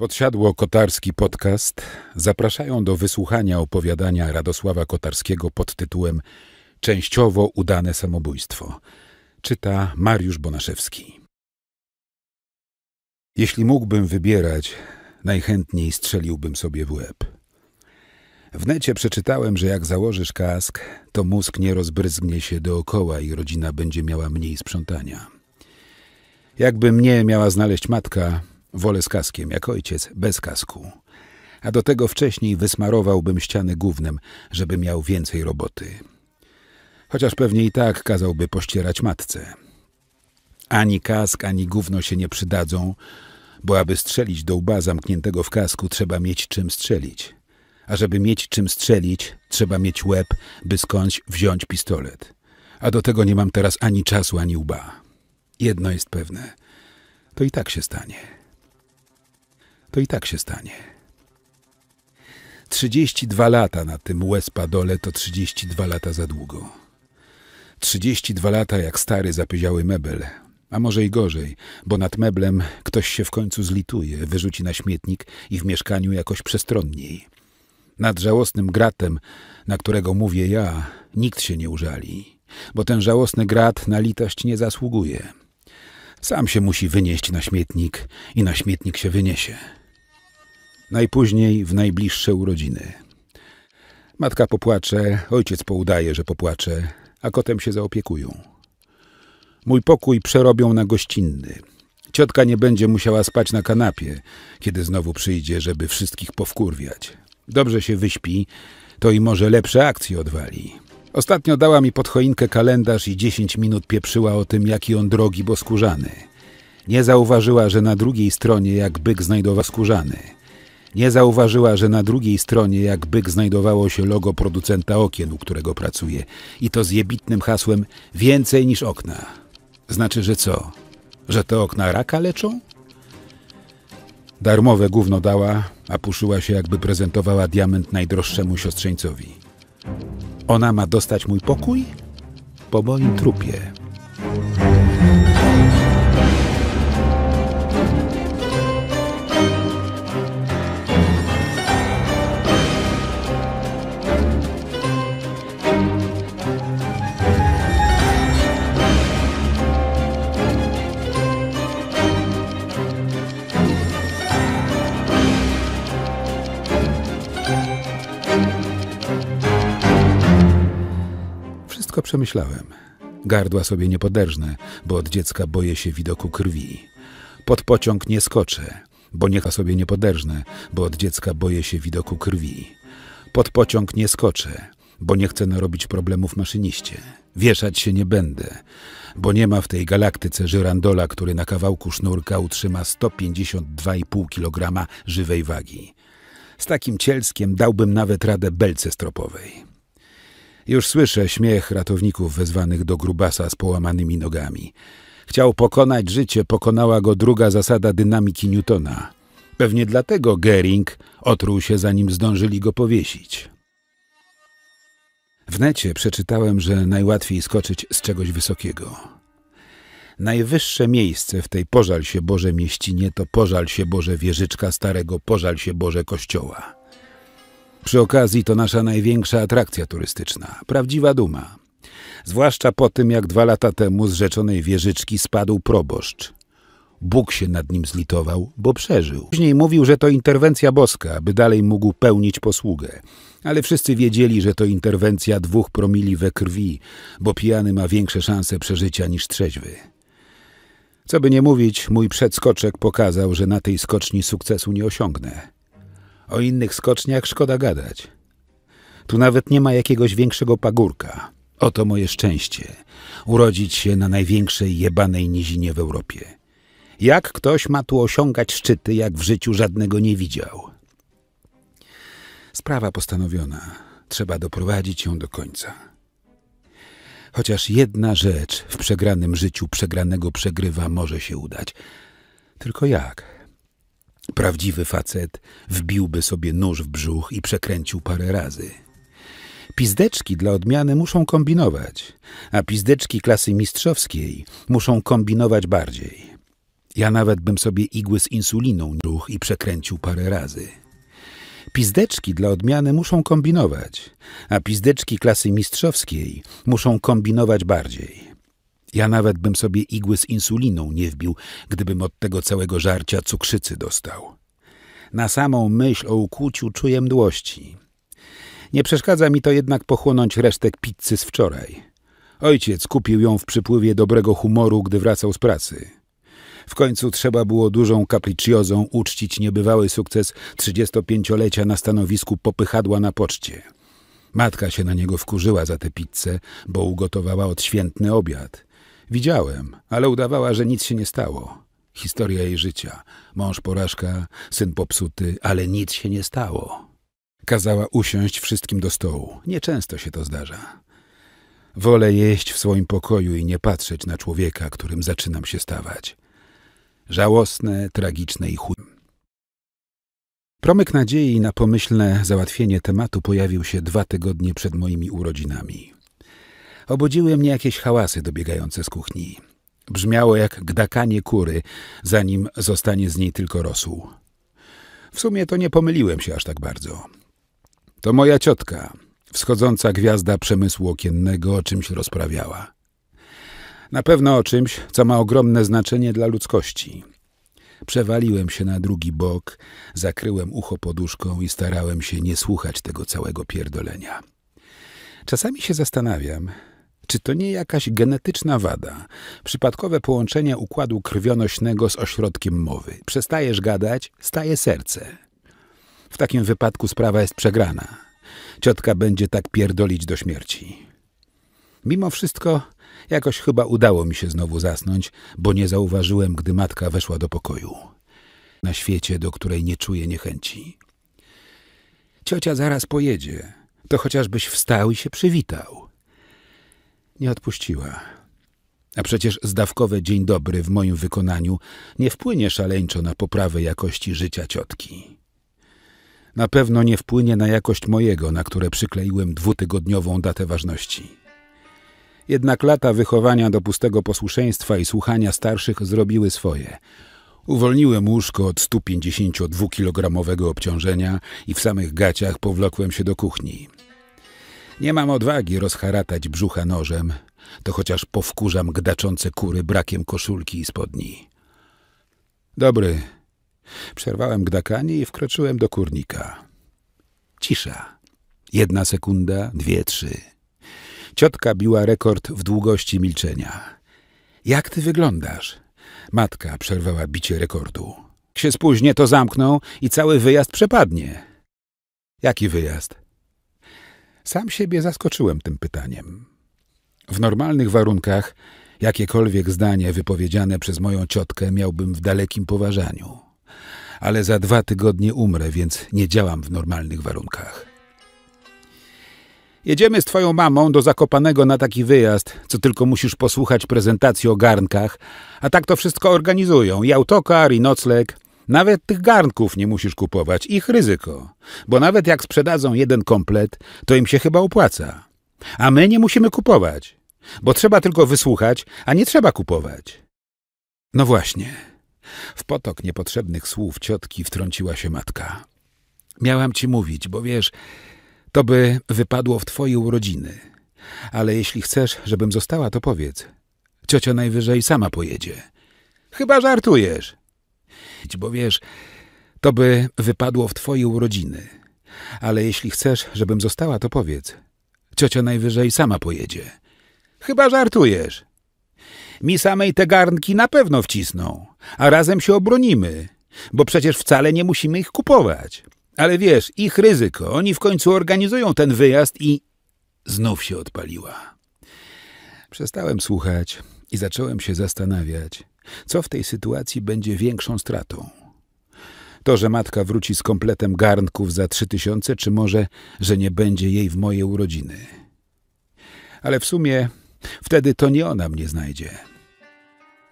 Podsiadło Kotarski Podcast zapraszają do wysłuchania opowiadania Radosława Kotarskiego pod tytułem Częściowo udane samobójstwo. Czyta Mariusz Bonaszewski. Jeśli mógłbym wybierać, najchętniej strzeliłbym sobie w łeb. W necie przeczytałem, że jak założysz kask, to mózg nie rozbryzgnie się dookoła i rodzina będzie miała mniej sprzątania. Jakby mnie miała znaleźć matka, Wolę z kaskiem, jak ojciec, bez kasku. A do tego wcześniej wysmarowałbym ściany gównem, żeby miał więcej roboty. Chociaż pewnie i tak kazałby pościerać matce. Ani kask, ani gówno się nie przydadzą, bo aby strzelić do łba zamkniętego w kasku, trzeba mieć czym strzelić. A żeby mieć czym strzelić, trzeba mieć łeb, by skądś wziąć pistolet. A do tego nie mam teraz ani czasu, ani łba. Jedno jest pewne. To i tak się stanie to i tak się stanie. 32 lata na tym łespadole to 32 lata za długo. 32 lata jak stary zapyziały mebel, a może i gorzej, bo nad meblem ktoś się w końcu zlituje, wyrzuci na śmietnik i w mieszkaniu jakoś przestronniej. Nad żałosnym gratem, na którego mówię ja, nikt się nie użali, bo ten żałosny grat na litość nie zasługuje. Sam się musi wynieść na śmietnik i na śmietnik się wyniesie najpóźniej w najbliższe urodziny. Matka popłacze, ojciec poudaje, że popłacze, a kotem się zaopiekują. Mój pokój przerobią na gościnny. Ciotka nie będzie musiała spać na kanapie, kiedy znowu przyjdzie, żeby wszystkich powkurwiać. Dobrze się wyśpi, to i może lepsze akcje odwali. Ostatnio dała mi pod choinkę kalendarz i dziesięć minut pieprzyła o tym, jaki on drogi, bo skórzany. Nie zauważyła, że na drugiej stronie jak byk znajdowa skórzany – nie zauważyła, że na drugiej stronie jak byk znajdowało się logo producenta okien, u którego pracuje. I to z jebitnym hasłem więcej niż okna. Znaczy, że co? Że te okna raka leczą? Darmowe gówno dała, a puszyła się jakby prezentowała diament najdroższemu siostrzeńcowi. Ona ma dostać mój pokój? Po moim trupie. Wszystko przemyślałem. Gardła sobie niepoderżne, bo od dziecka boję się widoku krwi. Pod pociąg nie skoczę, bo niecha sobie niepoderżne, bo od dziecka boję się widoku krwi. Pod pociąg nie skoczę, bo nie chcę narobić problemów maszyniście. Wieszać się nie będę, bo nie ma w tej galaktyce żyrandola, który na kawałku sznurka utrzyma 152,5 kg żywej wagi. Z takim cielskiem dałbym nawet radę belce stropowej. Już słyszę śmiech ratowników wezwanych do grubasa z połamanymi nogami. Chciał pokonać życie, pokonała go druga zasada dynamiki Newtona. Pewnie dlatego Gering otruł się, zanim zdążyli go powiesić. W necie przeczytałem, że najłatwiej skoczyć z czegoś wysokiego. Najwyższe miejsce w tej pożal się Boże mieścinie to pożal się Boże wieżyczka starego, pożal się Boże kościoła. Przy okazji to nasza największa atrakcja turystyczna, prawdziwa duma. Zwłaszcza po tym, jak dwa lata temu z rzeczonej wieżyczki spadł proboszcz. Bóg się nad nim zlitował, bo przeżył. Później mówił, że to interwencja boska, by dalej mógł pełnić posługę. Ale wszyscy wiedzieli, że to interwencja dwóch promili we krwi, bo pijany ma większe szanse przeżycia niż trzeźwy. Co by nie mówić, mój przedskoczek pokazał, że na tej skoczni sukcesu nie osiągnę. O innych skoczniach szkoda gadać. Tu nawet nie ma jakiegoś większego pagórka. Oto moje szczęście. Urodzić się na największej jebanej nizinie w Europie. Jak ktoś ma tu osiągać szczyty, jak w życiu żadnego nie widział? Sprawa postanowiona. Trzeba doprowadzić ją do końca. Chociaż jedna rzecz w przegranym życiu przegranego przegrywa może się udać. Tylko jak? Prawdziwy facet wbiłby sobie nóż w brzuch i przekręcił parę razy. Pizdeczki dla odmiany muszą kombinować, a pizdeczki klasy mistrzowskiej muszą kombinować bardziej. Ja nawet bym sobie igły z insuliną ruch i przekręcił parę razy. Pizdeczki dla odmiany muszą kombinować, a pizdeczki klasy mistrzowskiej muszą kombinować bardziej. Ja nawet bym sobie igły z insuliną nie wbił, gdybym od tego całego żarcia cukrzycy dostał. Na samą myśl o ukłuciu czuję mdłości. Nie przeszkadza mi to jednak pochłonąć resztek pizzy z wczoraj. Ojciec kupił ją w przypływie dobrego humoru, gdy wracał z pracy. W końcu trzeba było dużą kapriciozą uczcić niebywały sukces 35-lecia na stanowisku popychadła na poczcie. Matka się na niego wkurzyła za tę pizzę, bo ugotowała odświętny obiad – Widziałem, ale udawała, że nic się nie stało. Historia jej życia. Mąż porażka, syn popsuty, ale nic się nie stało. Kazała usiąść wszystkim do stołu. Nieczęsto się to zdarza. Wolę jeść w swoim pokoju i nie patrzeć na człowieka, którym zaczynam się stawać. Żałosne, tragiczne i chudne. Promyk nadziei na pomyślne załatwienie tematu pojawił się dwa tygodnie przed moimi urodzinami obudziły mnie jakieś hałasy dobiegające z kuchni. Brzmiało jak gdakanie kury, zanim zostanie z niej tylko rosół. W sumie to nie pomyliłem się aż tak bardzo. To moja ciotka, wschodząca gwiazda przemysłu okiennego, o czymś rozprawiała. Na pewno o czymś, co ma ogromne znaczenie dla ludzkości. Przewaliłem się na drugi bok, zakryłem ucho poduszką i starałem się nie słuchać tego całego pierdolenia. Czasami się zastanawiam, czy to nie jakaś genetyczna wada? Przypadkowe połączenie układu krwionośnego z ośrodkiem mowy. Przestajesz gadać, staje serce. W takim wypadku sprawa jest przegrana. Ciotka będzie tak pierdolić do śmierci. Mimo wszystko jakoś chyba udało mi się znowu zasnąć, bo nie zauważyłem, gdy matka weszła do pokoju. Na świecie, do której nie czuję niechęci. Ciocia zaraz pojedzie. To chociażbyś wstał i się przywitał nie odpuściła. A przecież zdawkowe dzień dobry w moim wykonaniu nie wpłynie szaleńczo na poprawę jakości życia ciotki. Na pewno nie wpłynie na jakość mojego, na które przykleiłem dwutygodniową datę ważności. Jednak lata wychowania do pustego posłuszeństwa i słuchania starszych zrobiły swoje. Uwolniłem łóżko od 152-kilogramowego obciążenia i w samych gaciach powlokłem się do kuchni. Nie mam odwagi rozharatać brzucha nożem, to chociaż powkurzam gdaczące kury brakiem koszulki i spodni. Dobry. Przerwałem gdakanie i wkroczyłem do kurnika. Cisza. Jedna sekunda, dwie, trzy. Ciotka biła rekord w długości milczenia. Jak ty wyglądasz? Matka przerwała bicie rekordu. Jak się spóźnię, to zamkną i cały wyjazd przepadnie. Jaki wyjazd? Sam siebie zaskoczyłem tym pytaniem. W normalnych warunkach jakiekolwiek zdanie wypowiedziane przez moją ciotkę miałbym w dalekim poważaniu. Ale za dwa tygodnie umrę, więc nie działam w normalnych warunkach. Jedziemy z twoją mamą do Zakopanego na taki wyjazd, co tylko musisz posłuchać prezentacji o garnkach, a tak to wszystko organizują i autokar, i nocleg – nawet tych garnków nie musisz kupować, ich ryzyko. Bo nawet jak sprzedadzą jeden komplet, to im się chyba opłaca. A my nie musimy kupować, bo trzeba tylko wysłuchać, a nie trzeba kupować. No właśnie. W potok niepotrzebnych słów ciotki wtrąciła się matka. Miałam ci mówić, bo wiesz, to by wypadło w twoje urodziny. Ale jeśli chcesz, żebym została, to powiedz. Ciocia najwyżej sama pojedzie. Chyba żartujesz bo wiesz, to by wypadło w twoje urodziny. Ale jeśli chcesz, żebym została, to powiedz. Ciocia najwyżej sama pojedzie. Chyba żartujesz. Mi samej te garnki na pewno wcisną, a razem się obronimy, bo przecież wcale nie musimy ich kupować. Ale wiesz, ich ryzyko, oni w końcu organizują ten wyjazd i... Znów się odpaliła. Przestałem słuchać i zacząłem się zastanawiać co w tej sytuacji będzie większą stratą? To, że matka wróci z kompletem garnków za trzy tysiące, czy może, że nie będzie jej w moje urodziny. Ale w sumie wtedy to nie ona mnie znajdzie.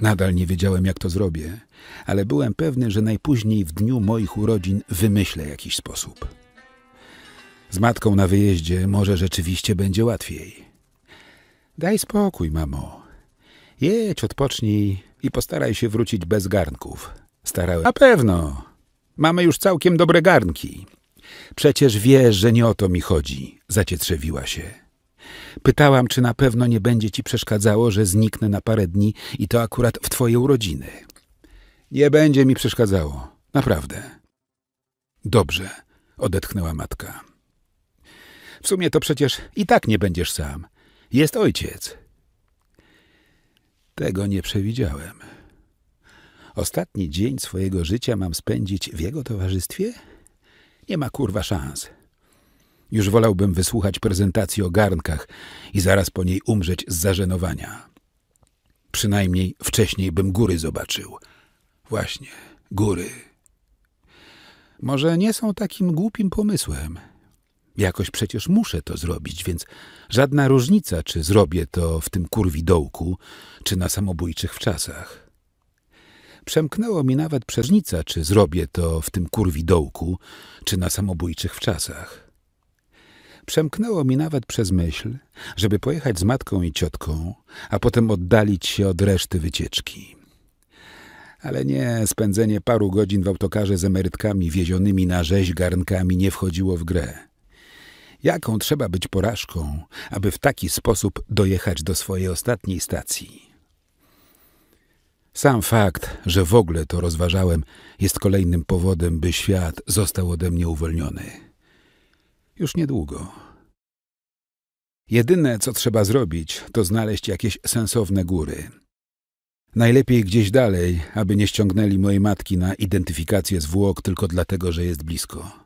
Nadal nie wiedziałem, jak to zrobię, ale byłem pewny, że najpóźniej w dniu moich urodzin wymyślę jakiś sposób. Z matką na wyjeździe może rzeczywiście będzie łatwiej. Daj spokój, mamo. Jedź, odpocznij, i postaraj się wrócić bez garnków. Starałem. Na pewno. Mamy już całkiem dobre garnki. Przecież wiesz, że nie o to mi chodzi, zacietrzewiła się. Pytałam, czy na pewno nie będzie ci przeszkadzało, że zniknę na parę dni i to akurat w twoje urodziny. Nie będzie mi przeszkadzało, naprawdę. Dobrze, odetchnęła matka. W sumie to przecież i tak nie będziesz sam. Jest ojciec. Tego nie przewidziałem. Ostatni dzień swojego życia mam spędzić w jego towarzystwie? Nie ma kurwa szans. Już wolałbym wysłuchać prezentacji o garnkach i zaraz po niej umrzeć z zażenowania. Przynajmniej wcześniej bym góry zobaczył. Właśnie, góry. Może nie są takim głupim pomysłem. Jakoś przecież muszę to zrobić, więc żadna różnica, czy zrobię to w tym kurwidołku, czy na samobójczych wczasach. Przemknęło mi nawet przeżnica, czy zrobię to w tym kurwidołku, czy na samobójczych wczasach. Przemknęło mi nawet przez myśl, żeby pojechać z matką i ciotką, a potem oddalić się od reszty wycieczki. Ale nie, spędzenie paru godzin w autokarze z emerytkami wiezionymi na rzeź garnkami nie wchodziło w grę. Jaką trzeba być porażką, aby w taki sposób dojechać do swojej ostatniej stacji? Sam fakt, że w ogóle to rozważałem, jest kolejnym powodem, by świat został ode mnie uwolniony. Już niedługo. Jedyne, co trzeba zrobić, to znaleźć jakieś sensowne góry. Najlepiej gdzieś dalej, aby nie ściągnęli mojej matki na identyfikację zwłok tylko dlatego, że jest blisko.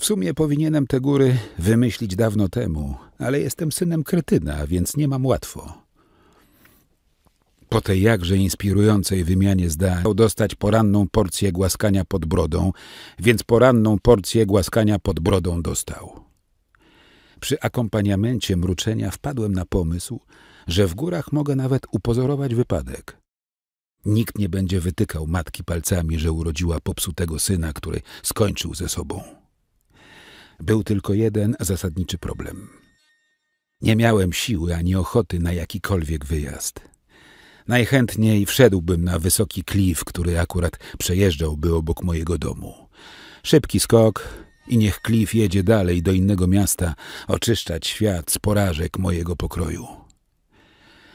W sumie powinienem te góry wymyślić dawno temu, ale jestem synem kretyna, więc nie mam łatwo. Po tej jakże inspirującej wymianie zdań miał dostać poranną porcję głaskania pod brodą, więc poranną porcję głaskania pod brodą dostał. Przy akompaniamencie mruczenia wpadłem na pomysł, że w górach mogę nawet upozorować wypadek. Nikt nie będzie wytykał matki palcami, że urodziła popsutego syna, który skończył ze sobą. Był tylko jeden zasadniczy problem. Nie miałem siły ani ochoty na jakikolwiek wyjazd. Najchętniej wszedłbym na wysoki klif, który akurat przejeżdżałby obok mojego domu. Szybki skok i niech klif jedzie dalej do innego miasta, oczyszczać świat z porażek mojego pokroju.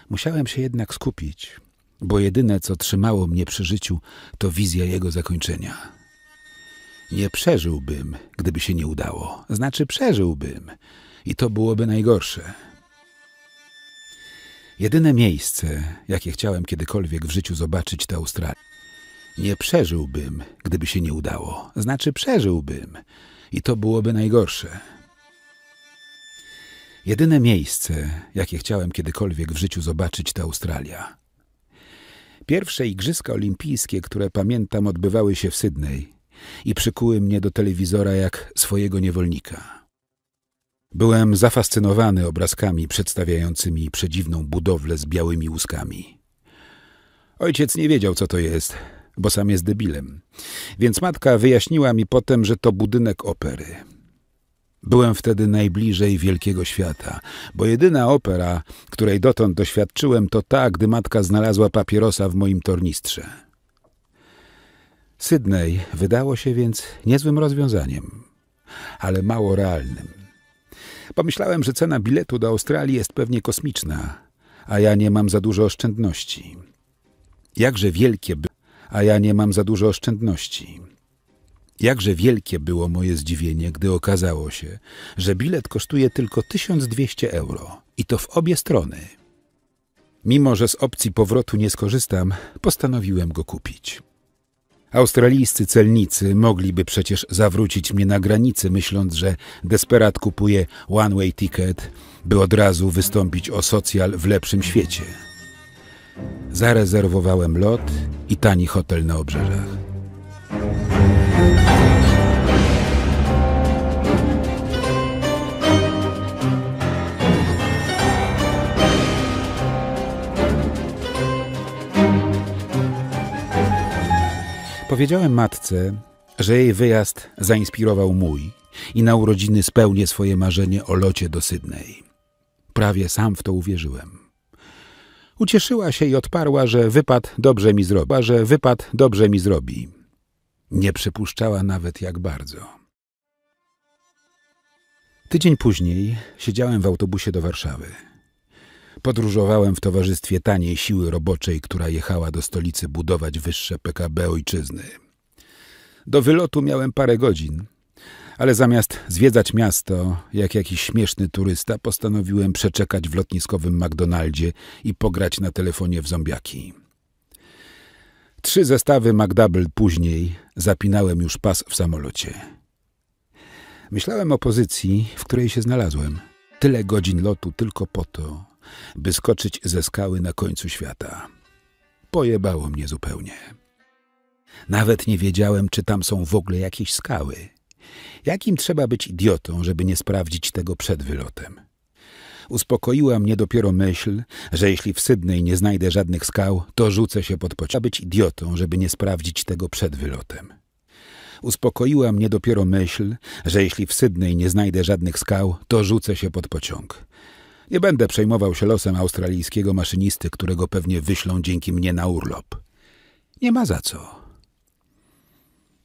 Musiałem się jednak skupić, bo jedyne, co trzymało mnie przy życiu, to wizja jego zakończenia. Nie przeżyłbym, gdyby się nie udało. Znaczy przeżyłbym. I to byłoby najgorsze. Jedyne miejsce, jakie chciałem kiedykolwiek w życiu zobaczyć, to Australia. Nie przeżyłbym, gdyby się nie udało. Znaczy przeżyłbym. I to byłoby najgorsze. Jedyne miejsce, jakie chciałem kiedykolwiek w życiu zobaczyć, to Australia. Pierwsze Igrzyska Olimpijskie, które pamiętam, odbywały się w Sydney i przykuły mnie do telewizora jak swojego niewolnika. Byłem zafascynowany obrazkami przedstawiającymi przedziwną budowlę z białymi łuskami. Ojciec nie wiedział, co to jest, bo sam jest debilem, więc matka wyjaśniła mi potem, że to budynek opery. Byłem wtedy najbliżej wielkiego świata, bo jedyna opera, której dotąd doświadczyłem, to ta, gdy matka znalazła papierosa w moim tornistrze. Sydney wydało się więc niezłym rozwiązaniem, ale mało realnym. Pomyślałem, że cena biletu do Australii jest pewnie kosmiczna, a ja nie mam za dużo oszczędności. Jakże wielkie by... a ja nie mam za dużo oszczędności. Jakże wielkie było moje zdziwienie, gdy okazało się, że bilet kosztuje tylko 1200 euro i to w obie strony. Mimo, że z opcji powrotu nie skorzystam, postanowiłem go kupić. Australijscy celnicy mogliby przecież zawrócić mnie na granicy, myśląc, że desperat kupuje one-way ticket, by od razu wystąpić o socjal w lepszym świecie. Zarezerwowałem lot i tani hotel na obrzeżach. Powiedziałem matce, że jej wyjazd zainspirował mój i na urodziny spełnię swoje marzenie o locie do Sydney. Prawie sam w to uwierzyłem. Ucieszyła się i odparła, że wypad dobrze mi zrobi, że wypad dobrze mi zrobi. Nie przypuszczała nawet jak bardzo. Tydzień później siedziałem w autobusie do Warszawy. Podróżowałem w towarzystwie taniej siły roboczej, która jechała do stolicy budować wyższe PKB ojczyzny. Do wylotu miałem parę godzin, ale zamiast zwiedzać miasto jak jakiś śmieszny turysta, postanowiłem przeczekać w lotniskowym McDonaldzie i pograć na telefonie w zombiaki. Trzy zestawy McDouble później zapinałem już pas w samolocie. Myślałem o pozycji, w której się znalazłem. Tyle godzin lotu tylko po to, by skoczyć ze skały na końcu świata. Pojebało mnie zupełnie. Nawet nie wiedziałem, czy tam są w ogóle jakieś skały. Jakim trzeba być idiotą, żeby nie sprawdzić tego przed wylotem? Uspokoiła mnie dopiero myśl, że jeśli w Sydney nie znajdę żadnych skał, to rzucę się pod pociąg. być idiotą, żeby nie sprawdzić tego przed wylotem. Uspokoiła mnie dopiero myśl, że jeśli w Sydney nie znajdę żadnych skał, to rzucę się pod pociąg. Nie będę przejmował się losem australijskiego maszynisty, którego pewnie wyślą dzięki mnie na urlop. Nie ma za co.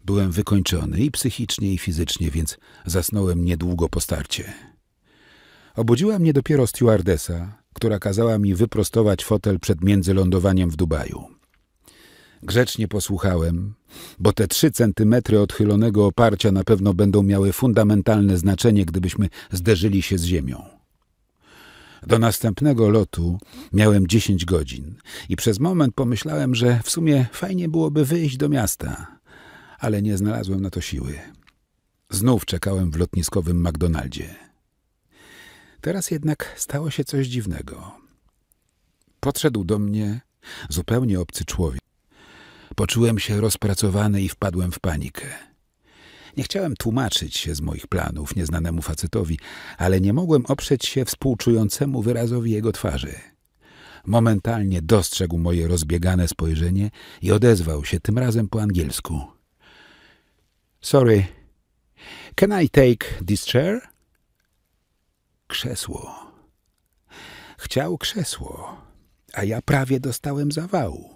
Byłem wykończony i psychicznie, i fizycznie, więc zasnąłem niedługo po starcie. Obudziła mnie dopiero stewardesa, która kazała mi wyprostować fotel przed międzylądowaniem w Dubaju. Grzecznie posłuchałem, bo te trzy centymetry odchylonego oparcia na pewno będą miały fundamentalne znaczenie, gdybyśmy zderzyli się z ziemią. Do następnego lotu miałem 10 godzin i przez moment pomyślałem, że w sumie fajnie byłoby wyjść do miasta, ale nie znalazłem na to siły. Znów czekałem w lotniskowym McDonaldzie. Teraz jednak stało się coś dziwnego. Podszedł do mnie zupełnie obcy człowiek. Poczułem się rozpracowany i wpadłem w panikę. Nie chciałem tłumaczyć się z moich planów nieznanemu facetowi, ale nie mogłem oprzeć się współczującemu wyrazowi jego twarzy. Momentalnie dostrzegł moje rozbiegane spojrzenie i odezwał się tym razem po angielsku. Sorry, can I take this chair? Krzesło. Chciał krzesło, a ja prawie dostałem zawału.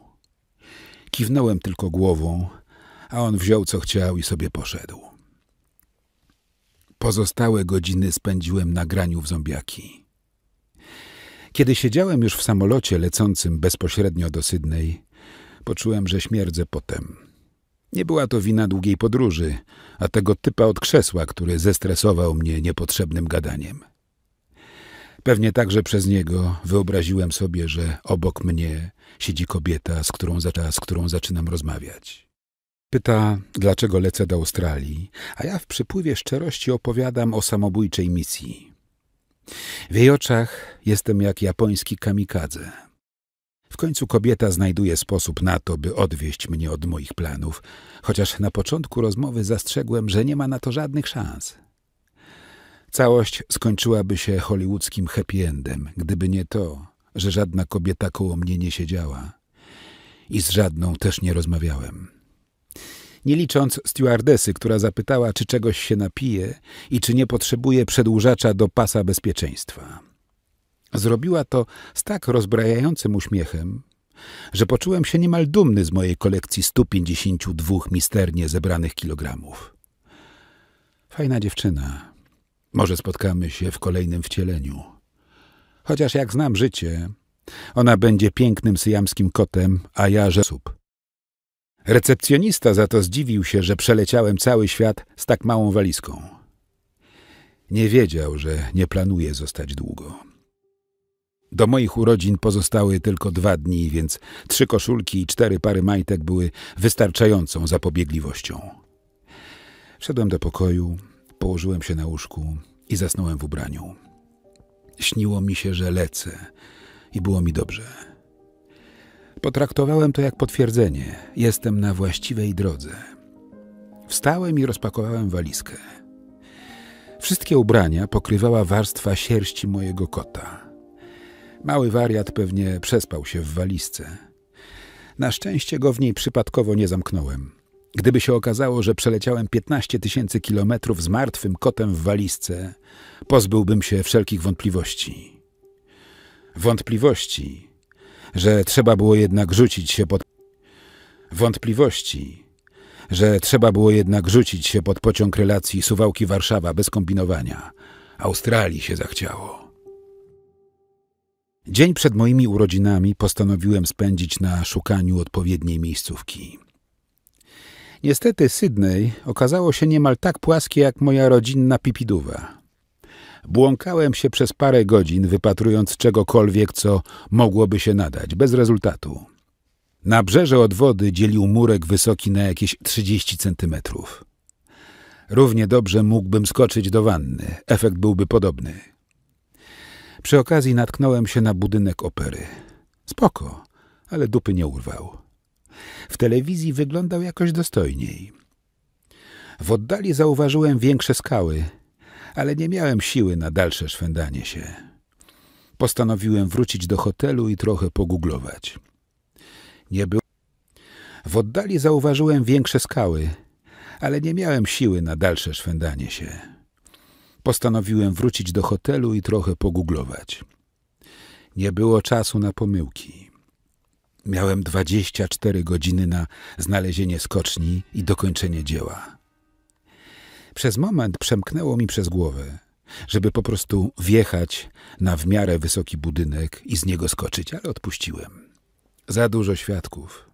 Kiwnąłem tylko głową, a on wziął co chciał i sobie poszedł. Pozostałe godziny spędziłem na graniu w zombiaki. Kiedy siedziałem już w samolocie lecącym bezpośrednio do Sydney, poczułem, że śmierdzę potem. Nie była to wina długiej podróży, a tego typa od krzesła, który zestresował mnie niepotrzebnym gadaniem. Pewnie także przez niego wyobraziłem sobie, że obok mnie siedzi kobieta, z którą, z którą zaczynam rozmawiać. Pyta, dlaczego lecę do Australii, a ja w przypływie szczerości opowiadam o samobójczej misji. W jej oczach jestem jak japoński kamikadze. W końcu kobieta znajduje sposób na to, by odwieść mnie od moich planów, chociaż na początku rozmowy zastrzegłem, że nie ma na to żadnych szans. Całość skończyłaby się hollywoodzkim happy endem, gdyby nie to, że żadna kobieta koło mnie nie siedziała. I z żadną też nie rozmawiałem nie licząc stewardesy, która zapytała, czy czegoś się napije i czy nie potrzebuje przedłużacza do pasa bezpieczeństwa. Zrobiła to z tak rozbrajającym uśmiechem, że poczułem się niemal dumny z mojej kolekcji 152 misternie zebranych kilogramów. Fajna dziewczyna. Może spotkamy się w kolejnym wcieleniu. Chociaż jak znam życie, ona będzie pięknym syjamskim kotem, a ja rzesób. Recepcjonista za to zdziwił się, że przeleciałem cały świat z tak małą walizką. Nie wiedział, że nie planuję zostać długo. Do moich urodzin pozostały tylko dwa dni, więc trzy koszulki i cztery pary majtek były wystarczającą zapobiegliwością. Wszedłem do pokoju, położyłem się na łóżku i zasnąłem w ubraniu. Śniło mi się, że lecę i było mi dobrze. Potraktowałem to jak potwierdzenie. Jestem na właściwej drodze. Wstałem i rozpakowałem walizkę. Wszystkie ubrania pokrywała warstwa sierści mojego kota. Mały wariat pewnie przespał się w walizce. Na szczęście go w niej przypadkowo nie zamknąłem. Gdyby się okazało, że przeleciałem 15 tysięcy kilometrów z martwym kotem w walizce, pozbyłbym się wszelkich wątpliwości. Wątpliwości, że trzeba było jednak rzucić się pod wątpliwości, że trzeba było jednak rzucić się pod pociąg relacji Suwałki-Warszawa bez kombinowania. Australii się zachciało. Dzień przed moimi urodzinami postanowiłem spędzić na szukaniu odpowiedniej miejscówki. Niestety Sydney okazało się niemal tak płaskie jak moja rodzinna pipiduwa. Błąkałem się przez parę godzin, wypatrując czegokolwiek, co mogłoby się nadać, bez rezultatu. Nabrzeże od wody dzielił murek wysoki na jakieś 30 centymetrów. Równie dobrze mógłbym skoczyć do wanny. Efekt byłby podobny. Przy okazji natknąłem się na budynek opery. Spoko, ale dupy nie urwał. W telewizji wyglądał jakoś dostojniej. W oddali zauważyłem większe skały, ale nie miałem siły na dalsze szwendanie się. Postanowiłem wrócić do hotelu i trochę pogooglować. Nie było. W oddali zauważyłem większe skały, ale nie miałem siły na dalsze szwendanie się. Postanowiłem wrócić do hotelu i trochę pogooglować. Nie było czasu na pomyłki. Miałem 24 godziny na znalezienie skoczni i dokończenie dzieła. Przez moment przemknęło mi przez głowę, żeby po prostu wjechać na w miarę wysoki budynek i z niego skoczyć, ale odpuściłem. Za dużo świadków.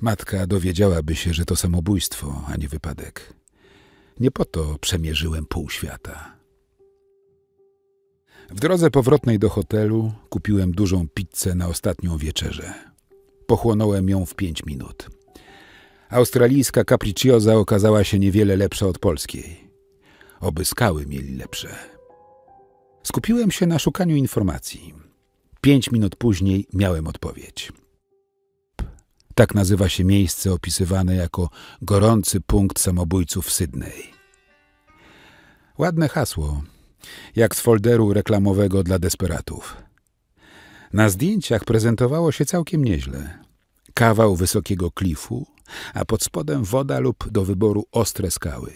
Matka dowiedziałaby się, że to samobójstwo, a nie wypadek. Nie po to przemierzyłem pół świata. W drodze powrotnej do hotelu kupiłem dużą pizzę na ostatnią wieczerzę. Pochłonąłem ją w pięć minut. Australijska capriccioza okazała się niewiele lepsza od polskiej. Oby skały mieli lepsze. Skupiłem się na szukaniu informacji. Pięć minut później miałem odpowiedź. Tak nazywa się miejsce opisywane jako gorący punkt samobójców w Sydney. Ładne hasło, jak z folderu reklamowego dla desperatów. Na zdjęciach prezentowało się całkiem nieźle kawał wysokiego klifu, a pod spodem woda lub do wyboru ostre skały.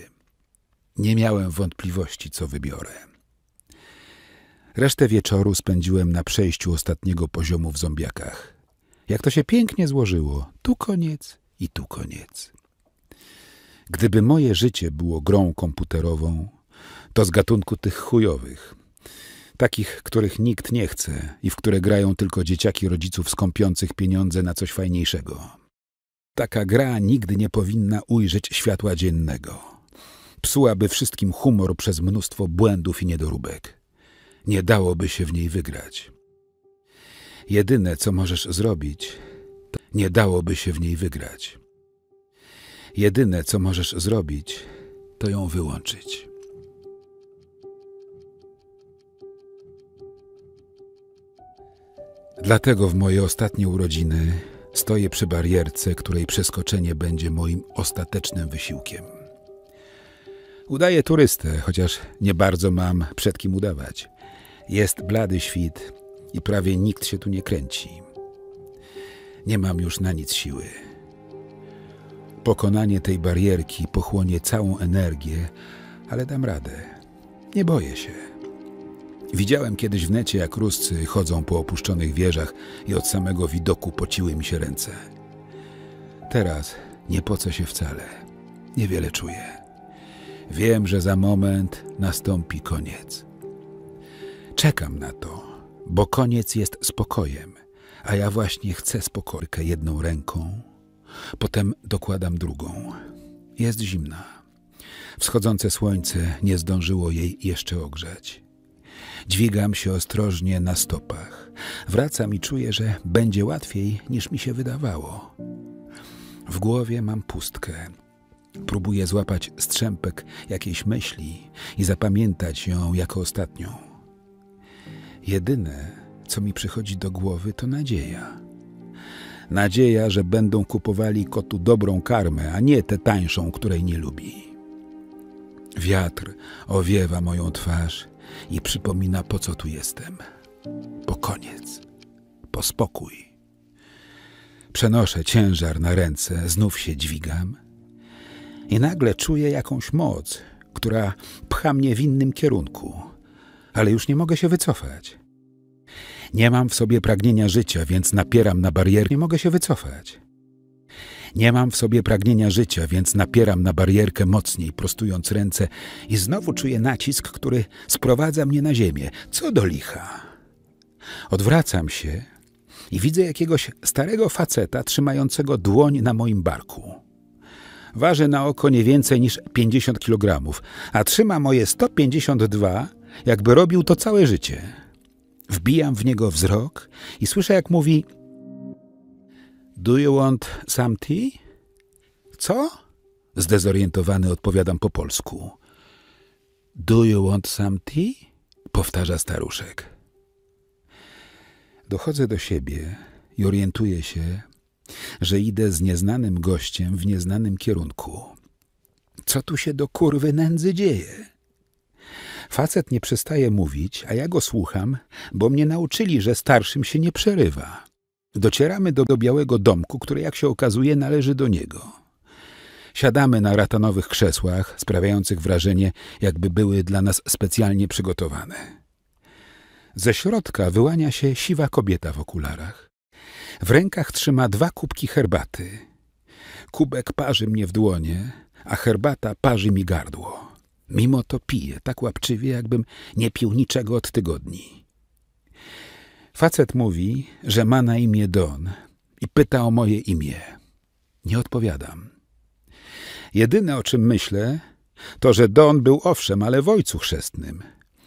Nie miałem wątpliwości, co wybiorę. Resztę wieczoru spędziłem na przejściu ostatniego poziomu w zombiakach. Jak to się pięknie złożyło, tu koniec i tu koniec. Gdyby moje życie było grą komputerową, to z gatunku tych chujowych – takich, których nikt nie chce i w które grają tylko dzieciaki rodziców skąpiących pieniądze na coś fajniejszego. Taka gra nigdy nie powinna ujrzeć światła dziennego. Psułaby wszystkim humor przez mnóstwo błędów i niedoróbek. Nie dałoby się w niej wygrać. Jedyne, co możesz zrobić, to nie dałoby się w niej wygrać. Jedyne, co możesz zrobić, to ją wyłączyć. Dlatego w moje ostatnie urodziny stoję przy barierce, której przeskoczenie będzie moim ostatecznym wysiłkiem. Udaję turystę, chociaż nie bardzo mam przed kim udawać. Jest blady świt i prawie nikt się tu nie kręci. Nie mam już na nic siły. Pokonanie tej barierki pochłonie całą energię, ale dam radę. Nie boję się. Widziałem kiedyś w necie, jak ruscy chodzą po opuszczonych wieżach i od samego widoku pociły mi się ręce. Teraz nie pocę się wcale. Niewiele czuję. Wiem, że za moment nastąpi koniec. Czekam na to, bo koniec jest spokojem, a ja właśnie chcę spokojkę jedną ręką, potem dokładam drugą. Jest zimna. Wschodzące słońce nie zdążyło jej jeszcze ogrzać. Dźwigam się ostrożnie na stopach. Wracam i czuję, że będzie łatwiej niż mi się wydawało. W głowie mam pustkę. Próbuję złapać strzępek jakiejś myśli i zapamiętać ją jako ostatnią. Jedyne, co mi przychodzi do głowy, to nadzieja. Nadzieja, że będą kupowali kotu dobrą karmę, a nie tę tańszą, której nie lubi. Wiatr owiewa moją twarz i przypomina, po co tu jestem. Po koniec, po spokój. Przenoszę ciężar na ręce, znów się dźwigam i nagle czuję jakąś moc, która pcha mnie w innym kierunku, ale już nie mogę się wycofać. Nie mam w sobie pragnienia życia, więc napieram na barierę. Nie mogę się wycofać. Nie mam w sobie pragnienia życia, więc napieram na barierkę mocniej, prostując ręce i znowu czuję nacisk, który sprowadza mnie na ziemię. Co do licha? Odwracam się i widzę jakiegoś starego faceta trzymającego dłoń na moim barku. Waży na oko nie więcej niż 50 kg, a trzyma moje 152, jakby robił to całe życie. Wbijam w niego wzrok i słyszę, jak mówi – do you want some tea? Co? Zdezorientowany odpowiadam po polsku. Do you want some tea? Powtarza staruszek. Dochodzę do siebie i orientuję się, że idę z nieznanym gościem w nieznanym kierunku. Co tu się do kurwy nędzy dzieje? Facet nie przestaje mówić, a ja go słucham, bo mnie nauczyli, że starszym się nie przerywa. Docieramy do, do białego domku, który jak się okazuje należy do niego. Siadamy na ratanowych krzesłach, sprawiających wrażenie, jakby były dla nas specjalnie przygotowane. Ze środka wyłania się siwa kobieta w okularach. W rękach trzyma dwa kubki herbaty. Kubek parzy mnie w dłonie, a herbata parzy mi gardło. Mimo to piję tak łapczywie, jakbym nie pił niczego od tygodni. Facet mówi, że ma na imię Don i pyta o moje imię. Nie odpowiadam. Jedyne o czym myślę, to że Don był owszem, ale w ojcu chrzestnym.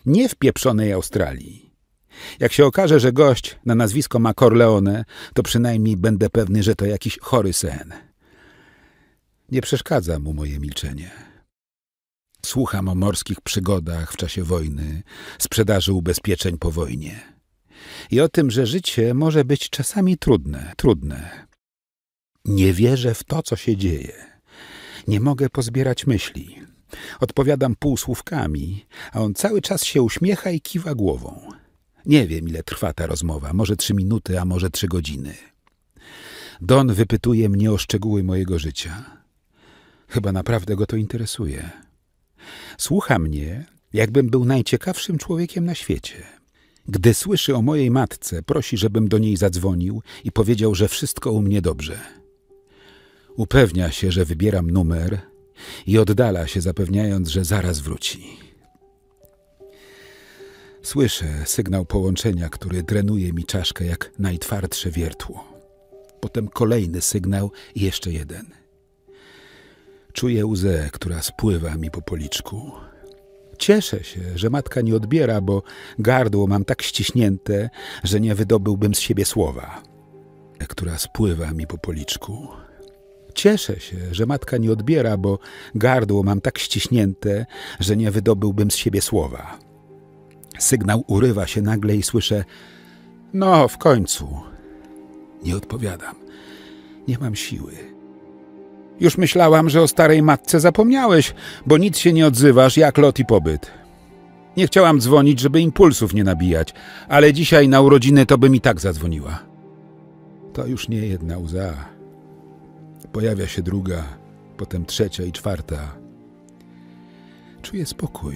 Nie w pieprzonej Australii. Jak się okaże, że gość na nazwisko ma Corleone, to przynajmniej będę pewny, że to jakiś chory sen. Nie przeszkadza mu moje milczenie. Słucham o morskich przygodach w czasie wojny, sprzedaży ubezpieczeń po wojnie i o tym, że życie może być czasami trudne, trudne. Nie wierzę w to, co się dzieje. Nie mogę pozbierać myśli. Odpowiadam półsłówkami, a on cały czas się uśmiecha i kiwa głową. Nie wiem, ile trwa ta rozmowa, może trzy minuty, a może trzy godziny. Don wypytuje mnie o szczegóły mojego życia. Chyba naprawdę go to interesuje. Słucha mnie, jakbym był najciekawszym człowiekiem na świecie. Gdy słyszy o mojej matce, prosi, żebym do niej zadzwonił i powiedział, że wszystko u mnie dobrze. Upewnia się, że wybieram numer i oddala się, zapewniając, że zaraz wróci. Słyszę sygnał połączenia, który drenuje mi czaszkę jak najtwardsze wiertło. Potem kolejny sygnał i jeszcze jeden. Czuję łzę, która spływa mi po policzku. Cieszę się, że matka nie odbiera, bo gardło mam tak ściśnięte, że nie wydobyłbym z siebie słowa, która spływa mi po policzku. Cieszę się, że matka nie odbiera, bo gardło mam tak ściśnięte, że nie wydobyłbym z siebie słowa. Sygnał urywa się nagle i słyszę: No, w końcu. Nie odpowiadam. Nie mam siły. Już myślałam, że o starej matce zapomniałeś, bo nic się nie odzywasz, jak lot i pobyt. Nie chciałam dzwonić, żeby impulsów nie nabijać, ale dzisiaj na urodziny to by mi tak zadzwoniła. To już nie jedna łza. Pojawia się druga, potem trzecia i czwarta. Czuję spokój,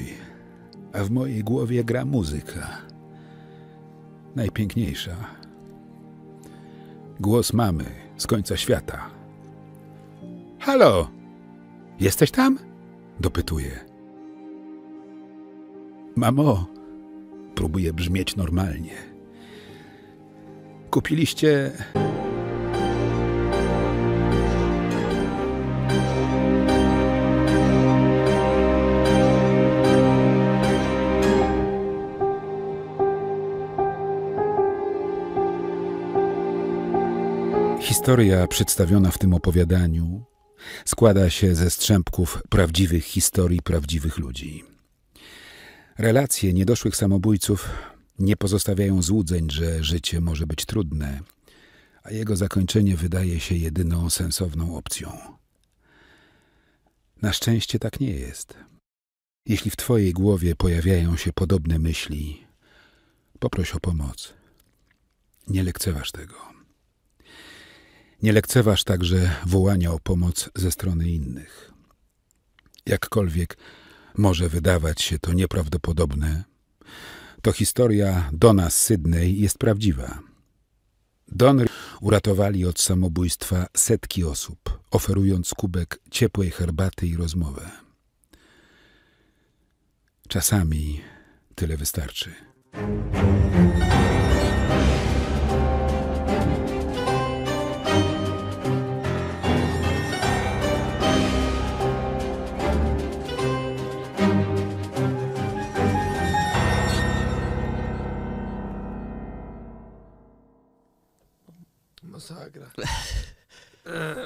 a w mojej głowie gra muzyka. Najpiękniejsza. Głos mamy z końca świata. Halo! Jesteś tam? Dopytuje. Mamo, próbuję brzmieć normalnie. Kupiliście. Historia przedstawiona w tym opowiadaniu składa się ze strzępków prawdziwych historii prawdziwych ludzi. Relacje niedoszłych samobójców nie pozostawiają złudzeń, że życie może być trudne, a jego zakończenie wydaje się jedyną sensowną opcją. Na szczęście tak nie jest. Jeśli w Twojej głowie pojawiają się podobne myśli, poproś o pomoc. Nie lekceważ tego. Nie lekceważ także wołania o pomoc ze strony innych. Jakkolwiek może wydawać się to nieprawdopodobne, to historia Dona z Sydney jest prawdziwa. Don uratowali od samobójstwa setki osób, oferując kubek ciepłej herbaty i rozmowę. Czasami tyle wystarczy. ikke det. Eh,